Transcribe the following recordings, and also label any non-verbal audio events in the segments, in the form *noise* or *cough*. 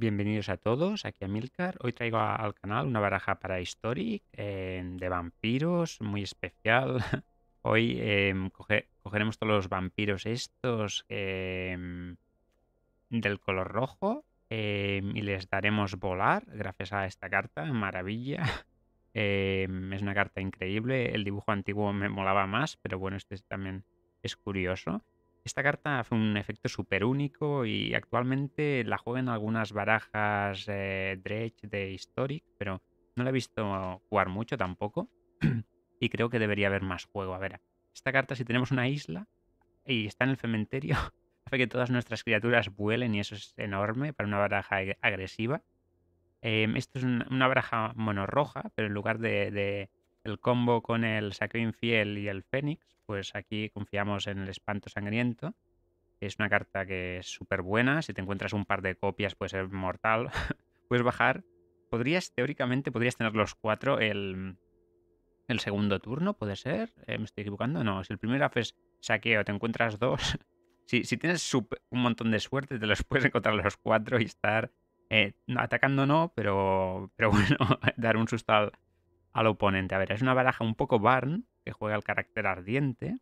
Bienvenidos a todos, aquí a Milcar. Hoy traigo al canal una baraja para Historic em, de vampiros, muy especial. *laughs* Hoy em, cogeremos todos los vampiros estos em, del color rojo y les daremos volar gracias a esta carta, maravilla. *laughs* es una carta increíble, el dibujo antiguo me molaba más, pero bueno, este también es curioso. Esta carta hace un efecto súper único y actualmente la juegan algunas barajas eh, Dredge de Historic, pero no la he visto jugar mucho tampoco. *clears throat* y creo que debería haber más juego. A ver, esta carta, si tenemos una isla y está en el cementerio, *laughs* hace que todas nuestras criaturas vuelen y eso es enorme para una baraja agresiva. Em, esto es una, baraja monorroja, pero en lugar de el combo con el saqueo Infiel y el Fénix, pues aquí confiamos en el Espanto Sangriento. es una carta que es súper buena. Si te encuentras un par de copias, puede ser mortal. *laughs* Puedes bajar. Podrías, teóricamente, podrías tener los cuatro el, el segundo turno, ¿puede ser? Eh, ¿Me estoy equivocando? No, si el primer graf es saqueo, te encuentras dos. *laughs* si, si, tienes un montón de suerte, te los *laughs* puedes encontrar los cuatro y estar eh, atacando no, pero, pero bueno, dar un susto al oponente. A ver, es una baraja un poco Barn, que juega el carácter ardiente.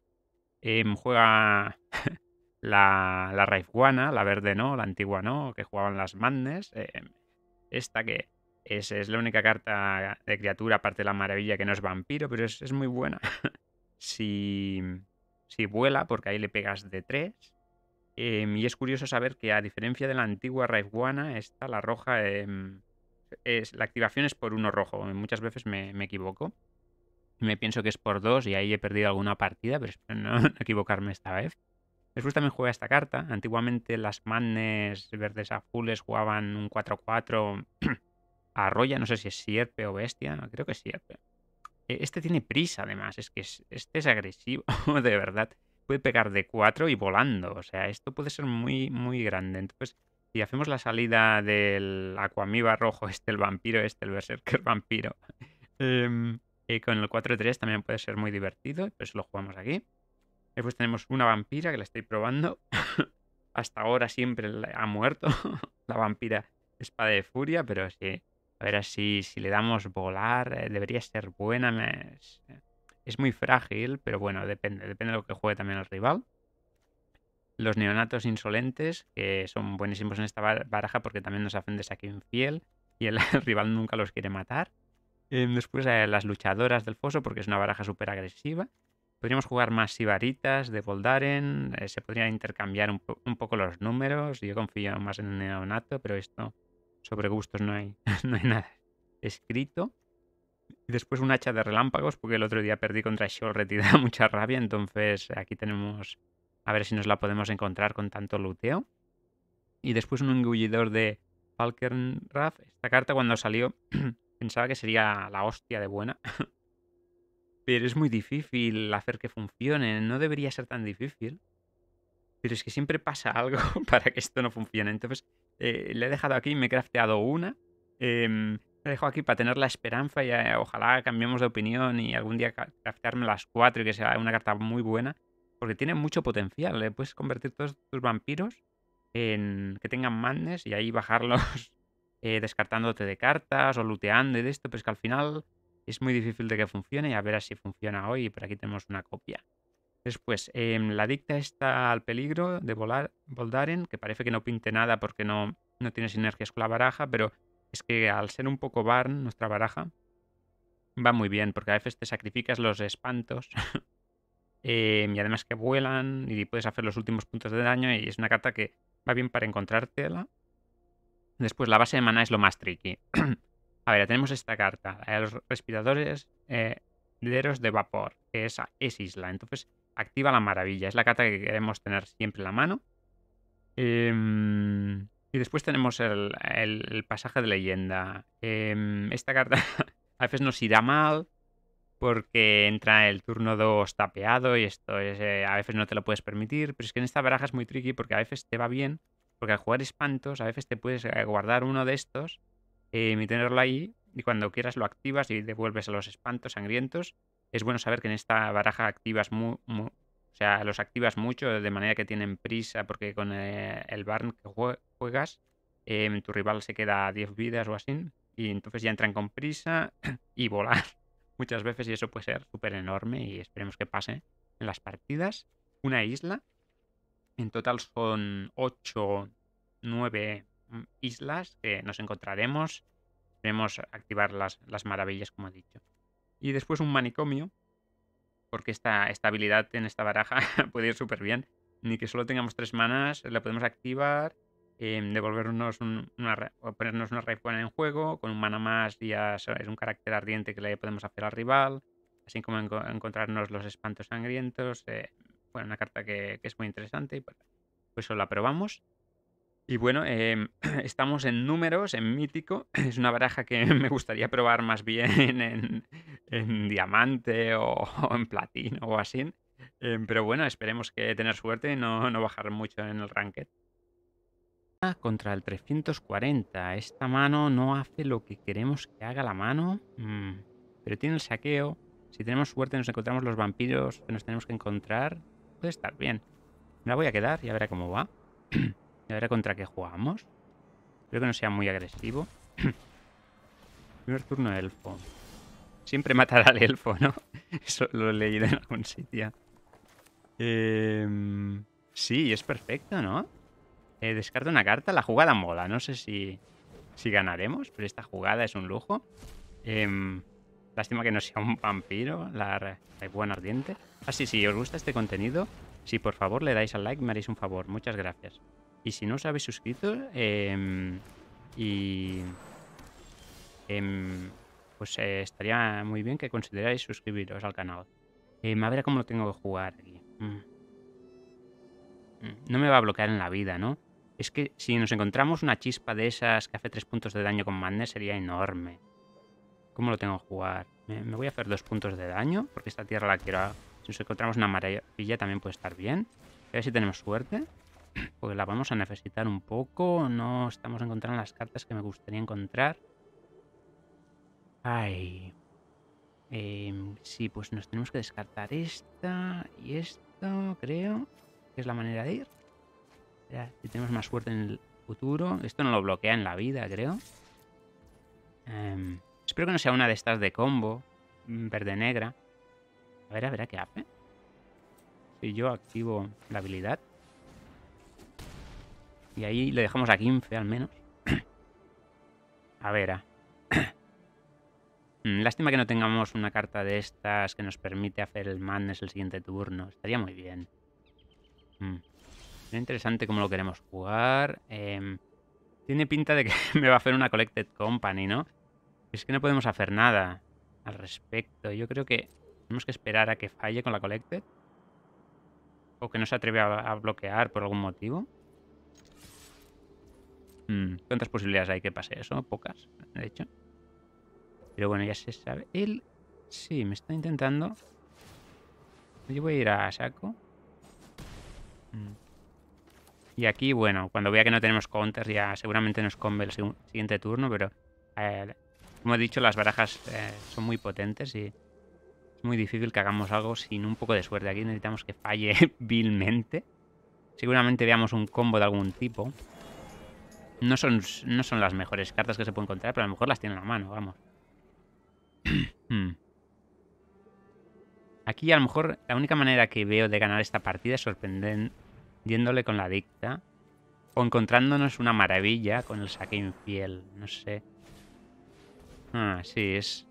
Em, juega *laughs* la, la la verde no, la antigua no, que jugaban las Madness. Em, esta que es, es, la única carta de criatura, aparte de la maravilla, que no es vampiro, pero es, muy buena. *laughs* si, si vuela, porque ahí le pegas de tres em, y es curioso saber que, a diferencia de la antigua raifuana, esta, la roja, la activación es por uno rojo. Eh, muchas veces me, equivoco. Me pienso que es por dos y ahí he perdido alguna partida, pero espero no, *laughs* equivocarme esta vez. Después también me a esta carta. Antiguamente las manes verdes azules jugaban un 4-4 *clears throat* a No sé si es Sierpe o Bestia. No, creo que es Sierpe. E, este tiene prisa, además. Es que este es agresivo, *laughs* de verdad. Puede pegar de 4 y volando. O sea, esto puede ser muy, muy grande. Entonces, si hacemos la salida del Aquamiba rojo, *laughs* este, el vampiro, este, el berserker vampiro, em, y con el 4-3 también puede ser muy divertido, eso lo jugamos aquí. Después tenemos una vampira que la estoy probando. *laughs* Hasta ahora siempre ha muerto *laughs* la vampira espada de furia, pero sí. A ver si, si le damos volar, eh, debería ser buena. Es, es, muy frágil, pero bueno, depende, depende de lo que juegue también el rival los neonatos insolentes, que son buenísimos en esta baraja porque también nos hacen de saque fiel y el, *laughs* rival nunca los quiere matar. Eh, después eh, las luchadoras del foso porque es una baraja súper agresiva. Podríamos jugar más sibaritas de Voldaren, eh, se podría intercambiar un, poco los números. Yo confío más en el neonato, pero esto sobre gustos no hay, *laughs* no hay nada escrito. después un hacha de relámpagos, porque el otro día perdí contra y *laughs* da mucha rabia, entonces aquí tenemos a ver si nos la podemos encontrar con tanto luteo. Y después un engullidor de Falkenrath. Esta carta cuando salió *clears throat* pensaba que sería la hostia de buena. *laughs* Pero es muy difícil hacer que funcione. No debería ser tan difícil. Pero es que siempre pasa algo *laughs* para que esto no funcione. Entonces, eh, le he dejado aquí, me he crafteado una. Eh, dejo aquí para tener la esperanza y eh, ojalá cambiemos de opinión y algún día craftearme las cuatro y que sea una carta muy buena. Porque tiene mucho potencial. le ¿eh? Puedes convertir todos tus vampiros en que tengan madness y ahí bajarlos *laughs* eh, descartándote de cartas o looteando y de esto. Pero es que al final es muy difícil de que funcione. y A ver si funciona hoy. pero aquí tenemos una copia. Después, em, la dicta está al peligro de volar, Voldaren, que parece que no pinte nada porque no, no tiene sinergias con la baraja, pero es que al ser un poco Barn, nuestra baraja, va muy bien, porque a veces te sacrificas los espantos *laughs* Eh, y además que vuelan y puedes hacer los últimos puntos de daño y es una carta que va bien para encontrártela. Después la base de mana es lo más tricky. *clears throat* a ver, tenemos esta carta, los respiradores eh, de vapor, que es, isla. Entonces activa la maravilla, es la carta que queremos tener siempre en la mano. Em, y después tenemos el, el, pasaje de leyenda. Em, esta carta *laughs* a veces nos irá mal, porque entra el turno 2 tapeado y esto es, eh, a veces no te lo puedes permitir, pero es que en esta baraja es muy tricky porque a veces te va bien, porque al jugar espantos a veces te puedes eh, guardar uno de estos eh, y tenerlo ahí y cuando quieras lo activas y devuelves a los espantos sangrientos. Es bueno saber que en esta baraja activas o sea, los activas mucho de manera que tienen prisa porque con el barn que juegas tu rival se queda a 10 vidas o así y entonces ya entran con prisa *clears throat* y volar muchas veces y eso puede ser súper enorme y esperemos que pase en las partidas. Una isla. En total son 8, 9 mm, islas que nos encontraremos. Esperemos activar las, las maravillas, como he dicho. Y después un manicomio, porque esta, estabilidad habilidad en esta baraja *laughs* puede ir súper bien. Ni que solo tengamos tres manas, la podemos activar Em, devolvernos una, o ponernos una raíz buena en juego, con un mana más ya es un carácter ardiente que le podemos hacer al rival, así como encontrarnos los espantos sangrientos, eh, bueno, una carta que, es muy interesante y pues, la probamos. Y bueno, em, *clears throat* estamos en números, en mítico. *clears throat* Es una baraja que *laughs* me gustaría probar más bien en, diamante o, en platino o así. Em, pero bueno, esperemos que tener suerte y no, no bajar mucho en el ranking contra el 340. Esta mano no hace lo que queremos que haga la mano. Mm, pero tiene el saqueo. Si tenemos suerte nos encontramos los vampiros que nos tenemos que encontrar. Puede estar bien. Me la voy a quedar, y a verá cómo va. *clears throat* a ver contra qué jugamos. creo que no sea muy agresivo. *clears throat* Primer turno elfo. Siempre matar al elfo, ¿no? *laughs* Eso lo he leído en algún sitio. Em, sí, es perfecto, ¿no? Eh, descarto una carta. La jugada mola. No sé si, ganaremos, pero esta jugada es un lujo. Em, lástima que no sea un vampiro. La, hay buen ardiente. Ah, sí, si sí, os gusta este contenido, si por favor le dais al like, me haréis un favor. Muchas gracias. Y si no os habéis suscrito, em, y em, pues eh, estaría muy bien que consideráis suscribiros al canal. a ver cómo lo tengo que jugar mm. Mm, No me va a bloquear en la vida, ¿no? Es que si nos encontramos una chispa de esas que hace tres puntos de daño con Madness sería enorme. ¿Cómo lo tengo que jugar? Me, voy a hacer dos puntos de daño porque esta tierra la quiero... Si nos encontramos una maravilla también puede estar bien. A ver si tenemos suerte. *clears throat* Porque la vamos a necesitar un poco. No estamos encontrando las cartas que me gustaría encontrar. Ay. Em, sí, pues nos tenemos que descartar esta y esto, creo. Que es la manera de ir si tenemos más suerte en el futuro. Esto no lo bloquea en la vida, creo. Em, espero que no sea una de estas de combo. Mm, verde negra. A ver, a ver, qué hace? Si yo activo la habilidad. Y ahí le dejamos a 15 al menos. *clears throat* a ver, *clears throat* Lástima que no tengamos una carta de estas que nos permite hacer el madness el siguiente turno. Estaría muy bien. Mm interesante cómo lo queremos jugar. Em, tiene pinta de que *laughs* me va a hacer una Collected Company, ¿no? Es que no podemos hacer nada al respecto. Yo creo que tenemos que esperar a que falle con la Collected. O que no se atreve a, bloquear por algún motivo. Mm, ¿Cuántas posibilidades hay que pase eso? Pocas, de hecho. Pero bueno, ya se sabe. Él sí, me está intentando. Yo voy a ir a saco. Mm. Y aquí, bueno, cuando vea que no tenemos counters, ya seguramente nos combe el siguiente turno, pero eh, como he dicho, las barajas eh, son muy potentes y es muy difícil que hagamos algo sin un poco de suerte. Aquí necesitamos que falle *laughs* vilmente. Seguramente veamos un combo de algún tipo. No son, no son las mejores cartas que se pueden encontrar, pero a lo mejor las tiene en la mano, vamos. *clears throat* Hmm. Aquí a lo mejor la única manera que veo de ganar esta partida es sorprendente yéndole con la dicta, o encontrándonos una maravilla con el saque infiel, no sé. Ah, sí, es...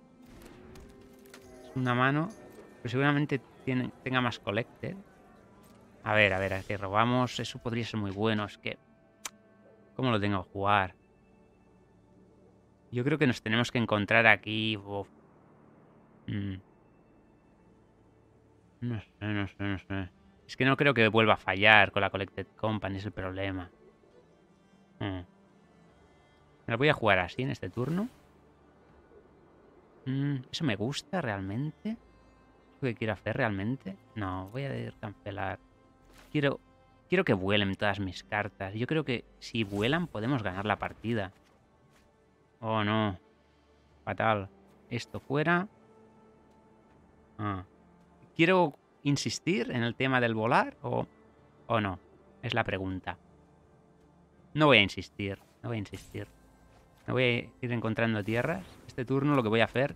una mano, pero seguramente tenga más collected. A ver, a ver, a robamos, eso podría ser muy bueno, es que... ¿Cómo lo tengo que jugar? Yo creo que nos tenemos que encontrar aquí... Mm. No sé, no sé, no sé. Es que no creo que vuelva a fallar con la Collected Company, es el problema. Hmm. Me la voy a jugar así en este turno. Hmm, ¿Eso me gusta realmente? ¿Es lo que quiero hacer realmente? No, voy a cancelar. Quiero, quiero que vuelen todas mis cartas. Yo creo que si vuelan podemos ganar la partida. Oh, no. Fatal. Esto fuera. Ah. Quiero insistir en el tema del volar o, o no? Es la pregunta. No voy a insistir, no voy a insistir. Me voy a ir encontrando tierras. Este turno lo que voy a hacer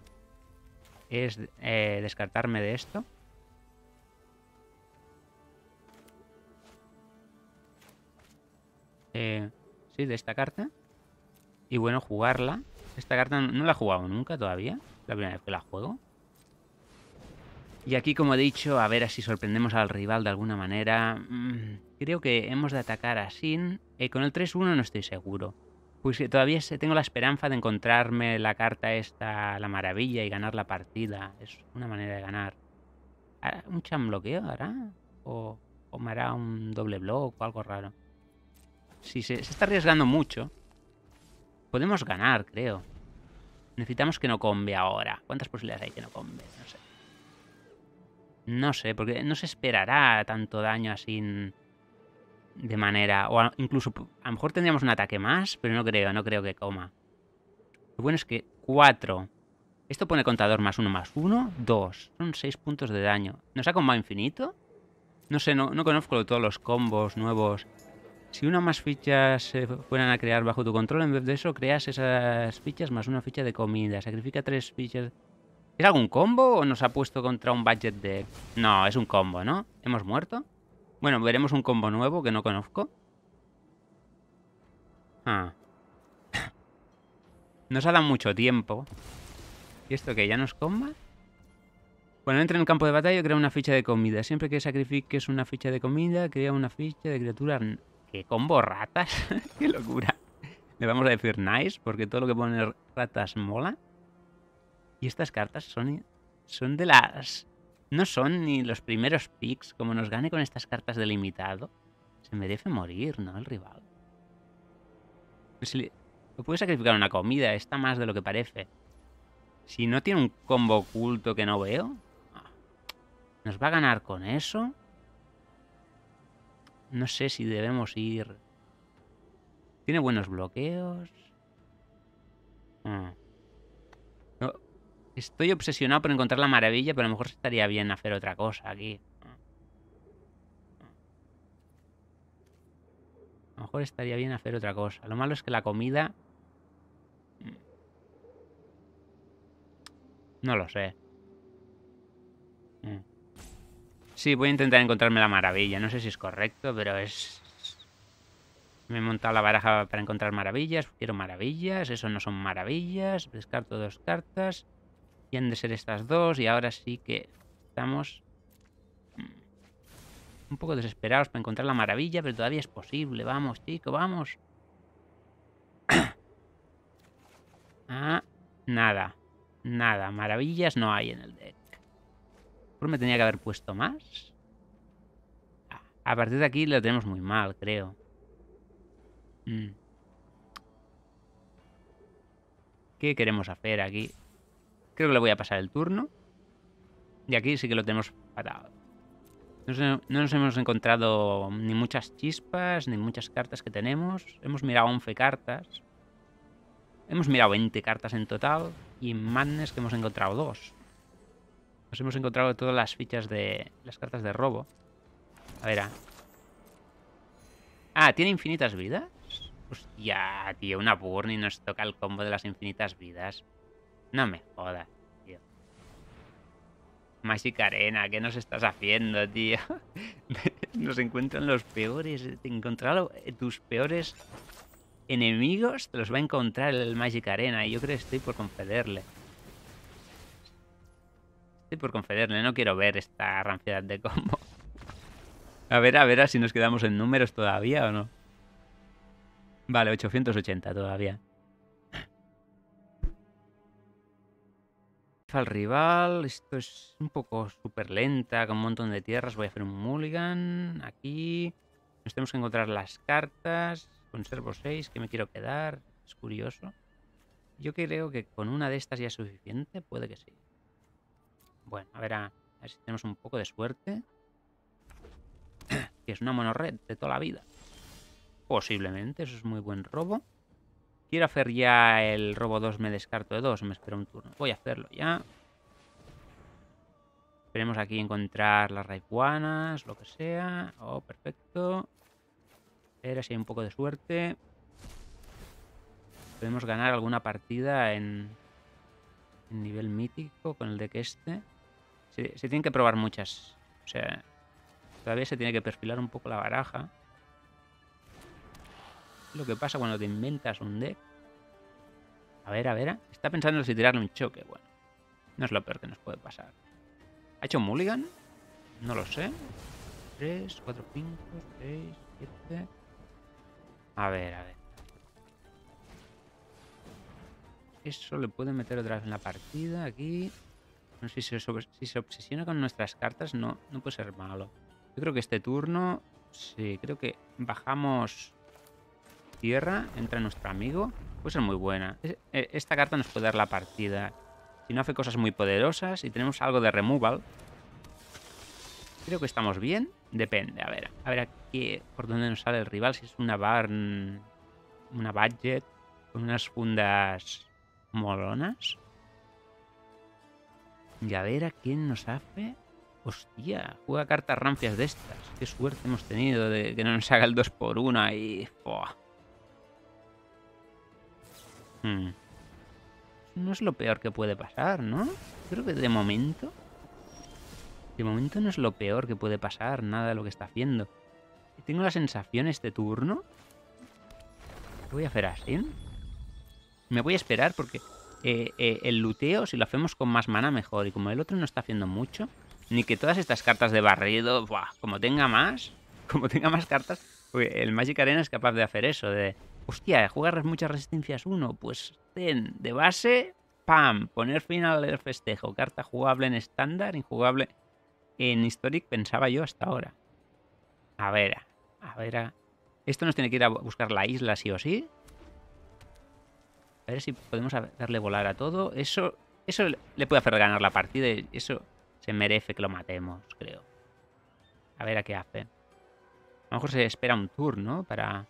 es eh, descartarme de esto. Eh, sí, de esta carta. Y bueno, jugarla. Esta carta no la he jugado nunca todavía. La primera vez que la juego. Y aquí, como he dicho, a ver si sorprendemos al rival de alguna manera. Mm, creo que hemos de atacar a Sin. Eh, con el 3-1 no estoy seguro. Pues todavía tengo la esperanza de encontrarme la carta esta, la maravilla, y ganar la partida. Es una manera de ganar. ¿Un bloqueo hará? ¿O, ¿O me hará un doble block o algo raro? Si se, se está arriesgando mucho. Podemos ganar, creo. Necesitamos que no combe ahora. ¿Cuántas posibilidades hay que no combe? No sé. No sé, porque no se esperará tanto daño así de manera... O incluso, a lo mejor tendríamos un ataque más, pero no creo, no creo que coma. Lo bueno es que 4. Esto pone contador más uno más 1, 2. Son 6 puntos de daño. ¿Nos ha combado infinito? No sé, no, no conozco todos los combos nuevos. Si una más fichas se fueran a crear bajo tu control, en vez de eso creas esas fichas más una ficha de comida. Sacrifica tres fichas ¿Es algún combo o nos ha puesto contra un budget de...? No, es un combo, ¿no? ¿Hemos muerto? Bueno, veremos un combo nuevo que no conozco. Ah. *laughs* nos ha dado mucho tiempo. ¿Y esto qué? ¿Ya nos comba? Bueno, entra en el campo de batalla y crea una ficha de comida. Siempre que sacrifiques una ficha de comida, crea una ficha de criatura... ¿Qué combo ratas? *laughs* ¡Qué locura! Le vamos a decir nice, porque todo lo que pone ratas mola. Y estas cartas son, son de las... No son ni los primeros picks. Como nos gane con estas cartas delimitado, se merece morir, ¿no? El rival. Me pues lo puede sacrificar una comida. Está más de lo que parece. Si no tiene un combo oculto que no veo... ¿Nos va a ganar con eso? No sé si debemos ir... Tiene buenos bloqueos. Mm. Estoy obsesionado por encontrar la maravilla, pero a lo mejor estaría bien hacer otra cosa aquí. A lo mejor estaría bien hacer otra cosa. Lo malo es que la comida... Mm, no lo sé. Mm. Sí, voy a intentar encontrarme la maravilla. No sé si es correcto, pero es... Me he montado la baraja para encontrar maravillas. Quiero maravillas. Eso no son maravillas. Descarto dos cartas. Y han de ser estas dos. Y ahora sí que estamos mm, un poco desesperados para encontrar la maravilla, pero todavía es posible. Vamos, chico, vamos. *coughs* ah, nada. Nada, maravillas no hay en el deck. ¿Por me tenía que haber puesto más? a partir de aquí lo tenemos muy mal, creo. Mm. ¿Qué queremos hacer aquí? Creo que le voy a pasar el turno. Y aquí sí que lo tenemos parado. No nos hemos encontrado ni muchas chispas, ni muchas cartas que tenemos. Hemos mirado 11 cartas. Hemos mirado 20 cartas en total. Y Madness que hemos encontrado dos. Nos hemos encontrado todas las fichas de... Las cartas de robo. A ver. Ah, ah ¿tiene infinitas vidas? Hostia, tío, una y nos toca el combo de las infinitas vidas. No me jodas, tío. Magic Arena, ¿qué nos estás haciendo, tío? *laughs* nos encuentran los peores. Te eh, tus peores enemigos. Te los va a encontrar el Magic Arena. Y yo creo que estoy por confederle. Estoy por confederle. No quiero ver esta ranciedad de combo. *laughs* A ver, a ver si nos quedamos en números todavía o no. Vale, 880 todavía. al rival. Esto es un poco súper lenta, con un montón de tierras. Voy a hacer un mulligan aquí. Nos tenemos que encontrar las cartas. Conservo 6, que me quiero quedar. Es curioso. Yo creo que con una de estas ya es suficiente. Puede que sí. Bueno, a ver, a, ver si tenemos un poco de suerte. *clears throat* que es una monorred de toda la vida. Posiblemente, eso es muy buen robo. Quiero hacer ya el robo 2, me descarto de 2, me espera un turno. Voy a hacerlo ya. Esperemos aquí encontrar las raiquanas, lo que sea. Oh, perfecto. era si hay un poco de suerte. Podemos ganar alguna partida en, en nivel mítico con el deck este. Se, se tienen que probar muchas. O sea, todavía se tiene que perfilar un poco la baraja lo que pasa cuando te inventas un deck. A ver, a ver. ¿eh? Está pensando si tirarle un choque. Bueno, no es lo peor que nos puede pasar. ¿Ha hecho un mulligan? No lo sé. 3, 4, 5, 6, 7. A ver, a ver. Eso le puede meter otra vez en la partida. Aquí. No sé si se, obsesiona con nuestras cartas. No, no puede ser malo. Yo creo que este turno. Sí, creo que bajamos tierra, entra nuestro amigo. Puede ser muy buena. E, esta carta nos puede dar la partida. Si no hace cosas muy poderosas y tenemos algo de removal. Creo que estamos bien. Depende, a ver. A ver aquí por dónde nos sale el rival. Si es una barn... Una budget. Con unas fundas molonas. Y a ver a quién nos hace... Hostia, juega cartas rancias de estas. Qué suerte hemos tenido de que no nos haga el 2 por 1 y... Hmm. No es lo peor que puede pasar, ¿no? Creo que de momento... De momento no es lo peor que puede pasar, nada de lo que está haciendo. Tengo la sensación este turno... voy a hacer así? Me voy a esperar porque eh, eh, el luteo, si lo hacemos con más mana, mejor. Y como el otro no está haciendo mucho, ni que todas estas cartas de barrido, como tenga más, *laughs* como tenga más cartas, pues el Magic Arena es capaz de hacer eso, de hostia, jugar muchas resistencias 1, pues ten de base, pam, poner final al festejo, carta jugable en estándar, injugable en Historic, pensaba yo hasta ahora. A ver, a ver, esto nos tiene que ir a buscar la isla sí o sí. A ver si podemos darle volar a todo. Eso, eso le puede hacer ganar la partida eso se merece que lo matemos, creo. A ver a qué hace. A lo mejor se espera un turno Para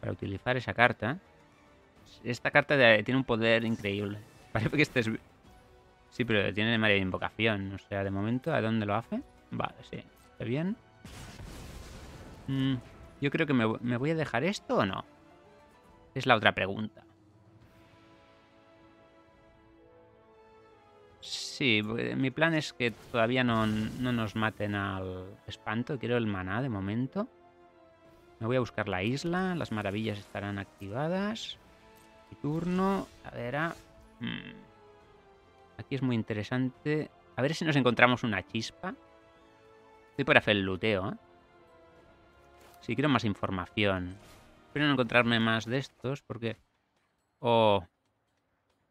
para utilizar esa carta. Esta carta tiene un poder increíble. *laughs* Parece que este es... Sí, pero tiene mario de Invocación. O sea, de momento, ¿a dónde lo hace? Vale, sí. Está bien. Mm, yo creo que me, voy a dejar esto o no. Es la otra pregunta. Sí, pues, mi plan es que todavía no, no, nos maten al espanto. Quiero el maná de momento. Me voy a buscar la isla. Las maravillas estarán activadas. Mi turno. A ver. Mm, aquí es muy interesante. A ver si nos encontramos una chispa. Estoy para hacer el luteo, ¿eh? Si quiero más información. Espero no encontrarme más de estos porque... Oh.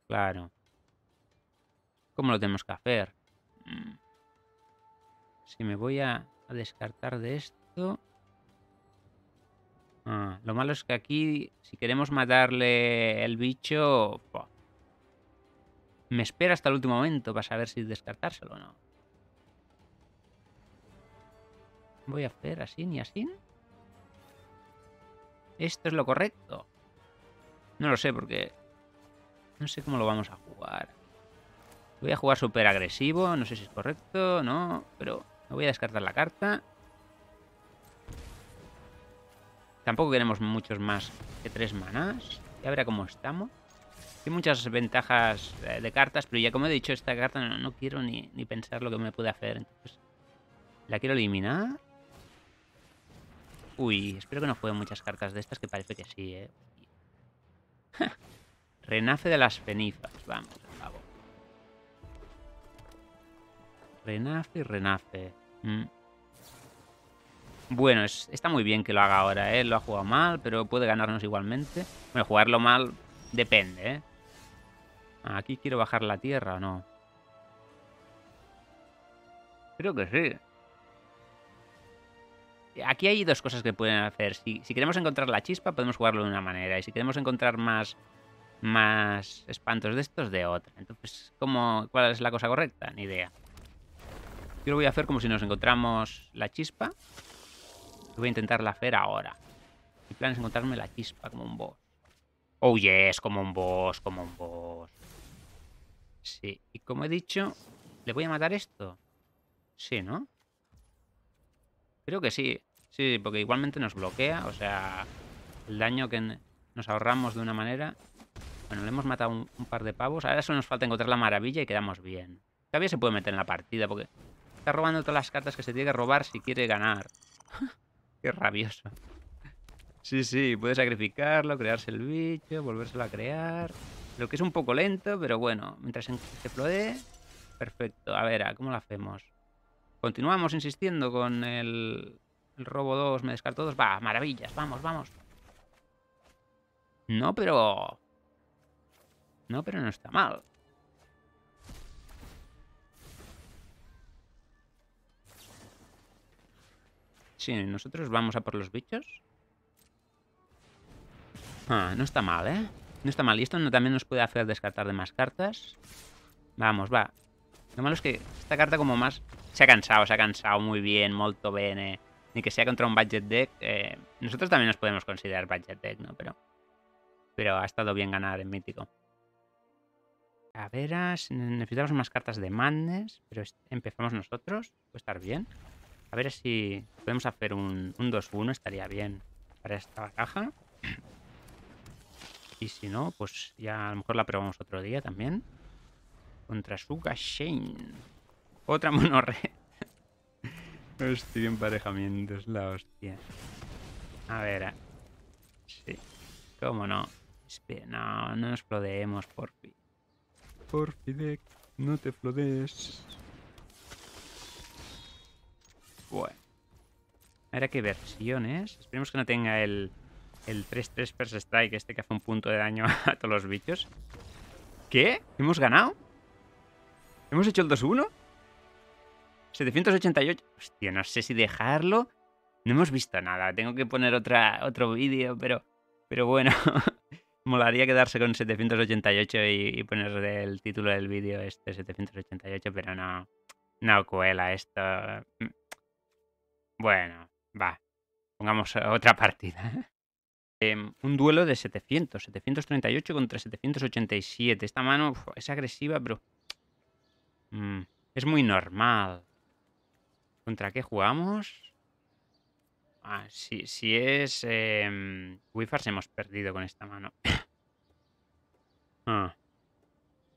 Claro. ¿Cómo lo tenemos que hacer? Mm. Si me voy a descartar de esto... Mm, lo malo es que aquí, si queremos matarle el bicho... me espera hasta el último momento para saber si descartárselo o no. Voy a hacer así y así. ¿Esto es lo correcto? No lo sé porque... No sé cómo lo vamos a jugar. Voy a jugar súper agresivo. No sé si es correcto, no. Pero me voy a descartar la carta. Tampoco queremos muchos más que tres manás. Ya verá cómo estamos. Hay muchas ventajas eh, de cartas, pero ya como he dicho, esta carta no, quiero ni, pensar lo que me puede hacer. la quiero eliminar. Uy, espero que no jueguen muchas cartas de estas, que parece que sí, ¿eh? *laughs* Renace de las cenizas, vamos, por favor. Renace y renace. Mmm. Bueno, está muy bien que lo haga ahora, ¿eh? Lo ha jugado mal, pero puede ganarnos igualmente. Bueno, jugarlo mal depende, ¿eh? ¿Aquí quiero bajar la tierra o no? Creo que sí. Aquí hay dos cosas que pueden hacer. Si, queremos encontrar la chispa, podemos jugarlo de una manera. Y si queremos encontrar más, más espantos de estos, de otra. Entonces, ¿cuál es la cosa correcta? Ni idea. Yo lo voy a hacer como si nos encontramos la chispa voy a intentar la hacer ahora. Mi plan es encontrarme la chispa como un boss. Oh yes, como un boss, como un boss. Sí, y como he dicho, ¿le voy a matar esto? Sí, ¿no? Creo que sí. Sí, porque igualmente nos bloquea, o sea, el daño que nos ahorramos de una manera... Bueno, le hemos matado un, par de pavos. Ahora solo nos falta encontrar la maravilla y quedamos bien. Todavía se puede meter en la partida porque está robando todas las cartas que se tiene que robar si quiere ganar. Qué rabioso. Sí, sí, puede sacrificarlo, crearse el bicho, volvérselo a crear. Lo que es un poco lento, pero bueno, mientras se explode, perfecto. A ver, ¿cómo lo hacemos? Continuamos insistiendo con el, el robo 2, me descarto 2. Va, maravillas, vamos, vamos. No, pero... No, pero no está mal. Sí, nosotros vamos a por los bichos. Ah, no está mal, ¿eh? No está mal. Y esto también nos puede hacer descartar de más cartas. Vamos, va. Lo malo es que esta carta como más... Se ha cansado, se ha cansado muy bien, molto bene. Ni que sea contra un budget deck. Eh, nosotros también nos podemos considerar budget deck, ¿no? Pero... Pero ha estado bien ganar en mítico. A veras Necesitamos más cartas de madness. Pero empezamos nosotros. Puede estar bien. A ver si podemos hacer un, 2-1, estaría bien para esta caja. Y si no, pues ya a lo mejor la probamos otro día también. Contra Suga Shane. Otra Monorre *laughs* hostia, es la hostia. A ver. Sí. ¿Cómo no? No, no nos flodeemos, porfi. Porfidec, no te flodees. Bueno. Ahora qué versión es. Esperemos que no tenga el, el 3-3 First Strike, este que hace un punto de daño *laughs* a todos los bichos. ¿Qué? ¿Hemos ganado? ¿Hemos hecho el 2-1? 788. Hostia, no sé si dejarlo. No hemos visto nada. Tengo que poner otra, otro vídeo, pero, pero bueno. *laughs* Molaría quedarse con 788 y, y poner el título del vídeo este 788, pero no. No cuela esto. Bueno, va. Pongamos eh, otra *laughs* partida. Em, un duelo de 700. 738 contra 787. Esta mano es agresiva, pero... *sniffs* Mm, es muy normal. ¿Contra qué jugamos? Ah, si, es... Eh, em, Wifars hemos perdido con esta mano. *coughs* Ah.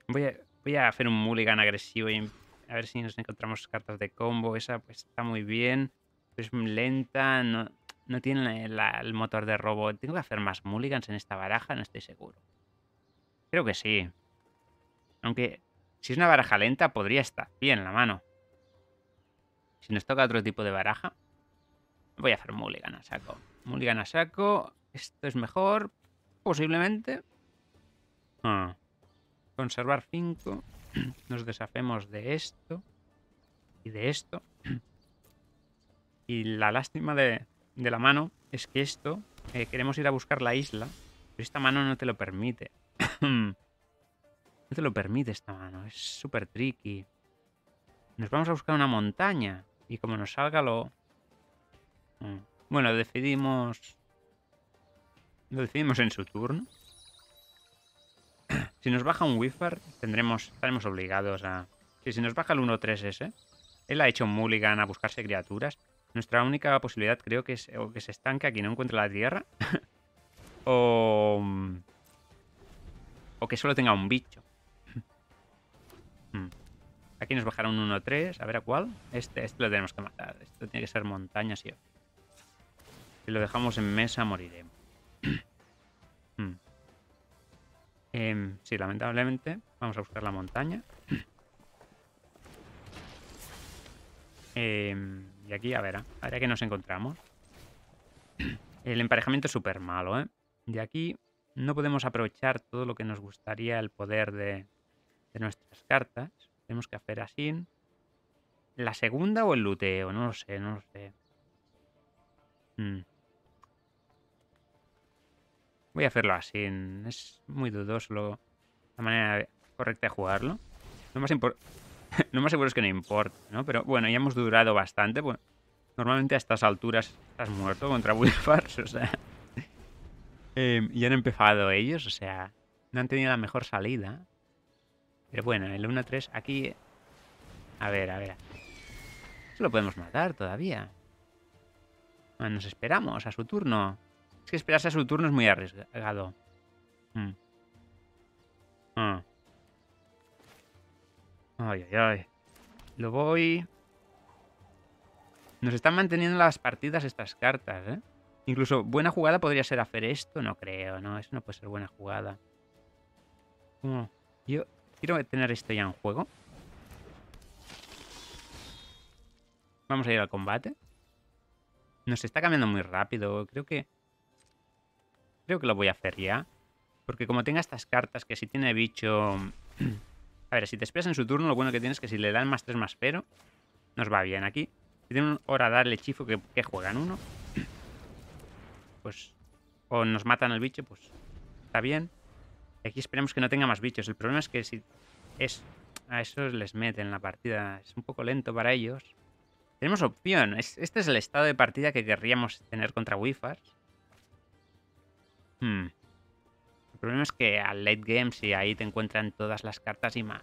voy, a, voy a hacer un mulligan agresivo y a ver si nos encontramos cartas de combo. Esa pues está muy bien es lenta, no, tiene el motor de robo. ¿Tengo que hacer más mulligans en esta baraja? No estoy seguro. Creo que sí. Aunque si es una baraja lenta, podría estar bien la mano. Si nos toca otro tipo de baraja, voy a hacer mulligan a saco. Mulligan a saco. Esto es mejor, posiblemente. Ah. Conservar 5. *clears throat* Nos deshacemos de esto y de esto. *clears throat* Y la lástima de, la mano es que esto, eh, queremos ir a buscar la isla, pero esta mano no te lo permite. *clears throat* no te lo permite esta mano, es súper tricky. Nos vamos a buscar una montaña y como nos salga lo... Mm, bueno, decidimos... Lo decidimos en su turno. *clears throat* si nos baja un Wi-Fi tendremos, estaremos obligados a... Sí, si nos baja el 1-3 s él ha hecho un mulligan a buscarse criaturas. Nuestra única posibilidad creo que es o que se estanque aquí, no encuentre la tierra. *laughs* o... O que solo tenga un bicho. Hmm. aquí nos bajaron un 1-3. A ver a cuál. Este, este lo tenemos que matar. Esto tiene que ser montaña, sí. Si lo dejamos en mesa, moriremos. *clears throat* Hmm. Em, sí, lamentablemente. Vamos a buscar la montaña. eh... *clears throat* Y aquí, a ver, ¿eh? a ver qué nos encontramos. El emparejamiento es súper malo, ¿eh? De aquí no podemos aprovechar todo lo que nos gustaría el poder de, de nuestras cartas. Tenemos que hacer así. ¿La segunda o el luteo? No lo sé, no lo sé. Mm. Voy a hacerlo así. Es muy dudoso la manera correcta de jugarlo. Lo más importante no *laughs* más seguro es que no importa, ¿no? Pero bueno, ya hemos durado bastante. Bueno, normalmente a estas alturas estás muerto contra Wolfars, *laughs* o sea... Em, y han empezado ellos, o sea... No han tenido la mejor salida. Pero bueno, el 1-3 aquí... A ver, a ver. Eso lo podemos matar todavía. nos esperamos a su turno. Es que esperarse a su turno es muy arriesgado. Mm. Ah. Ay, ay, ay. Lo voy... Nos están manteniendo las partidas estas cartas, ¿eh? Incluso buena jugada podría ser hacer esto. No creo, no. Eso no puede ser buena jugada. yo quiero tener esto ya en juego. Vamos a ir al combate. Nos está cambiando muy rápido. Creo que... Creo que lo voy a hacer ya. Porque como tenga estas cartas que si tiene bicho... *clears throat* A ver, si te esperas en su turno, lo bueno que tienes es que si le dan más 3 más pero, nos va bien aquí. Si tienen hora hora darle chifo que, juegan uno, *clears throat* pues o nos matan al bicho, pues está bien. Aquí esperemos que no tenga más bichos. El problema es que si es a esos les meten la partida, es un poco lento para ellos. Tenemos opción. Este es el estado de partida que querríamos tener contra Wifars. Hmm. El problema es que al late game, si ahí te encuentran todas las cartas y más.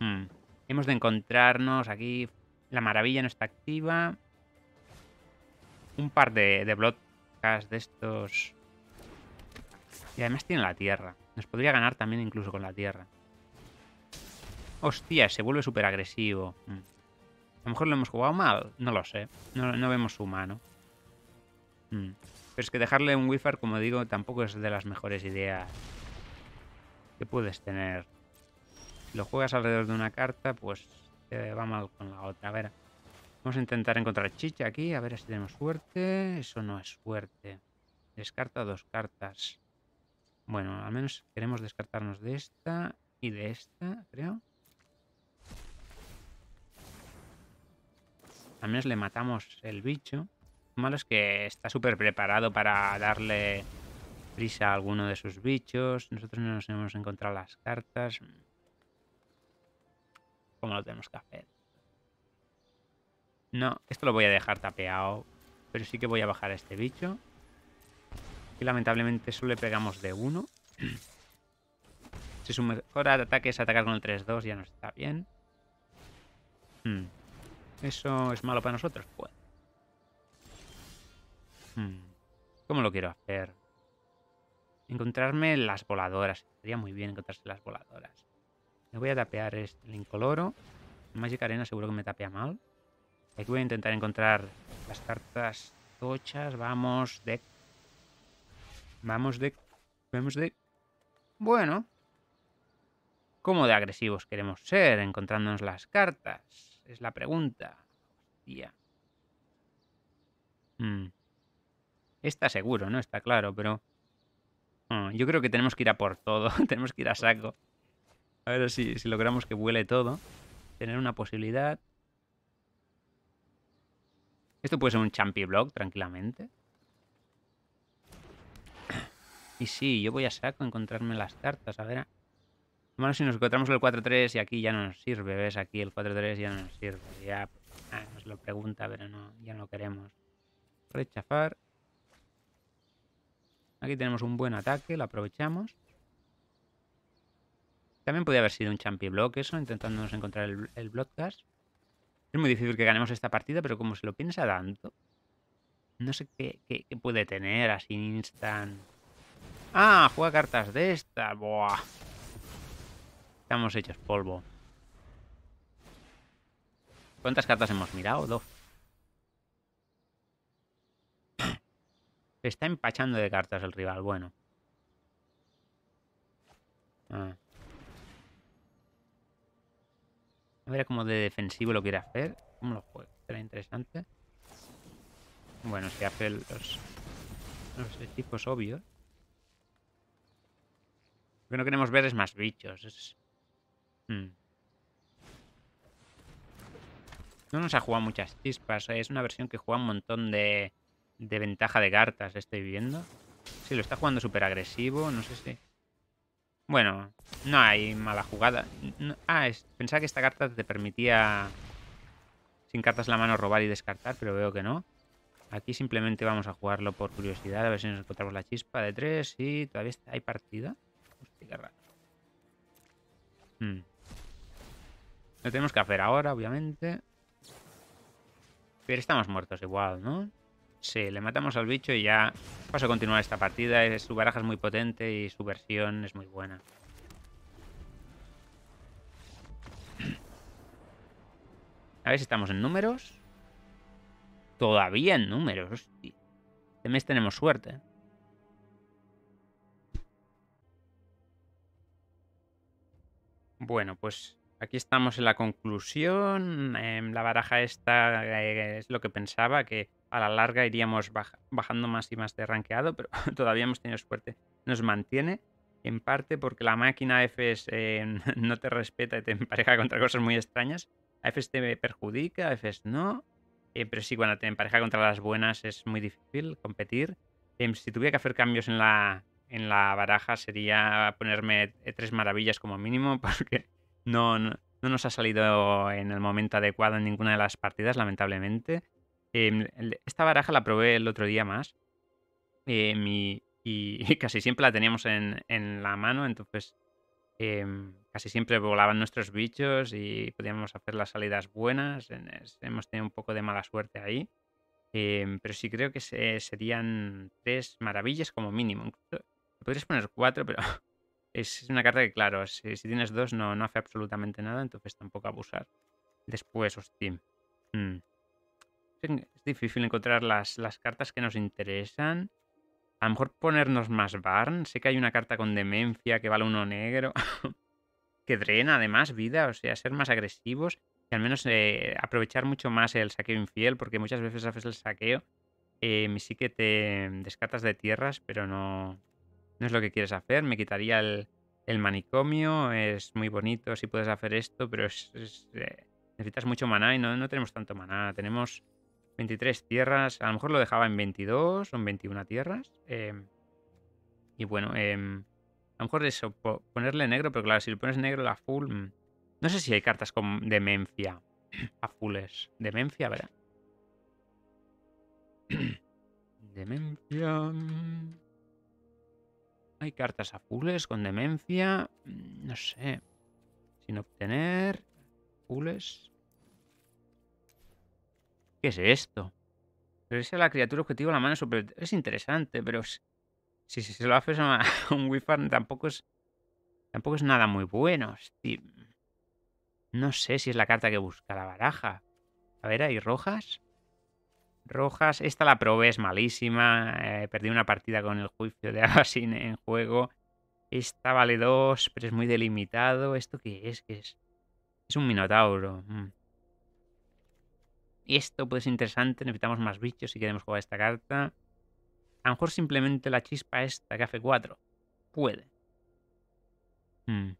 Hmm. Hemos de encontrarnos aquí. La maravilla no está activa. Un par de, de blocas de estos. Y además tiene la tierra. Nos podría ganar también incluso con la tierra. Hostia, se vuelve súper agresivo. Hmm. A lo mejor lo hemos jugado mal. No lo sé. No, no vemos su mano. Hmm. Pero es que dejarle un Wifar, como digo, tampoco es de las mejores ideas que puedes tener. Si lo juegas alrededor de una carta, pues te va mal con la otra. A ver, vamos a intentar encontrar chicha aquí, a ver si tenemos suerte. Eso no es suerte. Descarta dos cartas. Bueno, al menos queremos descartarnos de esta y de esta, creo. Al menos le matamos el bicho malo es que está súper preparado para darle prisa a alguno de sus bichos. Nosotros no nos hemos encontrado las cartas. ¿Cómo lo tenemos que hacer? No, esto lo voy a dejar tapeado. Pero sí que voy a bajar a este bicho. Y lamentablemente solo le pegamos de uno. *clears throat* Si su mejor ataque es atacar con el 3-2, ya no está bien. Hmm. ¿Eso es malo para nosotros? Pues Mm. ¿Cómo lo quiero hacer? Encontrarme las voladoras. Sería muy bien encontrarse las voladoras. Me voy a tapear el este incoloro. Magic Arena seguro que me tapea mal. Aquí voy a intentar encontrar las cartas tochas. Vamos, de, Vamos, de, Vamos, de. Bueno. ¿Cómo de agresivos queremos ser encontrándonos las cartas? Es la pregunta. Hostia. Mm. Está seguro, ¿no? Está claro, pero... Ah, yo creo que tenemos que ir a por todo, *laughs* tenemos que ir a saco. A ver si, logramos que vuele todo. Tener una posibilidad. Esto puede ser un champi block, tranquilamente. Y sí, yo voy a saco a encontrarme las cartas. A ver, bueno, si nos encontramos el 4-3 y aquí ya no nos sirve, ¿ves? Aquí el 4-3 ya no nos sirve. Pues, ya nos lo pregunta, pero no, ya no lo queremos. Rechazar. Aquí tenemos un buen ataque, lo aprovechamos. También podría haber sido un champi block eso, intentándonos encontrar el, el Es muy difícil que ganemos esta partida, pero como se lo piensa tanto, no sé qué, puede tener así instant. ¡Ah! Juega cartas de esta. ¡Buah! Estamos hechos polvo. ¿Cuántas cartas hemos mirado? Dos. está empachando de cartas el rival, bueno. Ah. A ver cómo de defensivo lo quiere hacer. ¿Cómo lo juega? Será interesante. Bueno, se hace los, los equipos obvios. Lo que no queremos ver es más bichos. Hmm. No nos ha jugado muchas chispas. Es una versión que juega un montón de, de ventaja de cartas estoy viendo. Sí, lo está jugando súper agresivo, no sé si... Bueno, no hay mala jugada. Ah, es... pensaba que esta carta te permitía sin cartas la mano robar y descartar, pero veo que no. Aquí simplemente vamos a jugarlo por curiosidad, a ver si nos encontramos la chispa de tres Sí, todavía hay partida. Hostia, raro. Hmm. Lo tenemos que hacer ahora, obviamente. Pero estamos muertos igual, ¿no? Sí, le matamos al bicho y ya paso a continuar esta partida. Su baraja es muy potente y su versión es muy buena. *clears throat* A ver si estamos en números. Todavía en números. Este mes tenemos suerte. Bueno, pues aquí estamos en la conclusión. Em, la baraja esta eh, es lo que pensaba, que a la larga iríamos bajando más y más de rankeado, pero *laughs* todavía hemos tenido suerte. Nos mantiene en parte porque la máquina Fs eh, *laughs* no te respeta y te empareja contra cosas muy extrañas. FS te perjudica, FS no. Eh, pero sí, cuando te empareja contra las buenas es muy difícil competir. Em, si tuviera que hacer cambios en la, en la baraja sería ponerme eh, tres maravillas como mínimo *laughs* porque no, no, no nos ha salido en el momento adecuado en ninguna de las partidas, lamentablemente. Em, esta baraja la probé el otro día más. Em, *laughs* y, casi siempre la teníamos en, la mano, entonces em, casi siempre volaban nuestros bichos y podíamos hacer las salidas buenas. Hemos tenido un poco de mala suerte ahí. pero sí creo que serían tres maravillas como mínimo. podrías poner cuatro, pero *laughs* es una carta que, claro, si, tienes dos no, no hace absolutamente nada, entonces tampoco abusar. Después, hostia. Mm es difícil encontrar las, cartas que nos interesan. A lo mejor ponernos más Barn. Sé que hay una carta con demencia que vale uno negro. *laughs* que drena además vida. O sea, ser más agresivos. Y al menos eh, aprovechar mucho más el saqueo infiel. Porque muchas veces haces el saqueo. Eh, sí que te descartas de tierras. Pero no, no es lo que quieres hacer. Me quitaría el, manicomio. Es muy bonito si puedes hacer esto. Pero eh, necesitas mucho maná. Y no, no tenemos tanto maná. Tenemos 23 tierras, a lo mejor lo dejaba en 22, son 21 tierras. Em, y bueno, em, a lo mejor eso, ponerle negro, pero claro, si le pones negro la full... Mm, no sé si hay cartas con, demencia *clears throat* a fulles. ¿eh? *clears throat* ¿Demencia, ¿verdad? Mm, demencia. Hay cartas a azules con demencia. Mm, no sé. Sin obtener. Azules. ¿Qué es esto? Esa es la criatura objetivo la mano super... Es interesante, pero si, se lo haces a *laughs* un Wifar, tampoco es... Tampoco es nada muy bueno. No sé si es la carta que busca la baraja. A ver, ¿hay rojas? Rojas. Esta la probé, es malísima. Eh, perdí una partida con el juicio de *laughs* Abasin en juego. Esta vale 2, pero es muy delimitado. ¿Esto qué es? es? Es un minotauro. Mm esto puede ser interesante, necesitamos más bichos si queremos jugar esta carta. A lo mejor simplemente la chispa esta que hace 4. Puede. Hmm.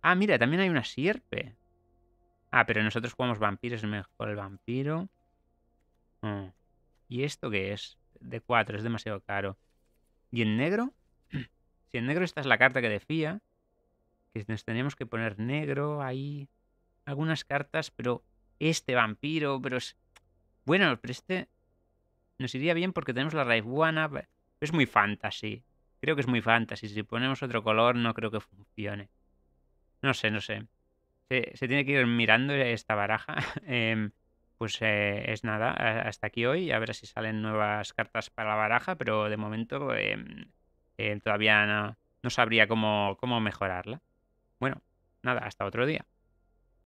Ah, mira, también hay una sierpe. Ah, pero nosotros jugamos vampiros, es mejor el vampiro. Hmm. ¿Y esto qué es? De 4, es demasiado caro. ¿Y en negro? *clears throat* si en negro esta es la carta que decía, que nos tenemos que poner negro ahí algunas cartas, pero este vampiro, pero es... Bueno, pero este nos iría bien porque tenemos la raíz guana. Es muy fantasy. Creo que es muy fantasy. Si ponemos otro color no creo que funcione. No sé, no sé. Se, tiene que ir mirando esta baraja. *laughs* Em, pues eh, es nada, hasta aquí hoy. A ver si salen nuevas cartas para la baraja, pero de momento em, em, todavía no, no sabría cómo, cómo mejorarla. Bueno, nada, hasta otro día.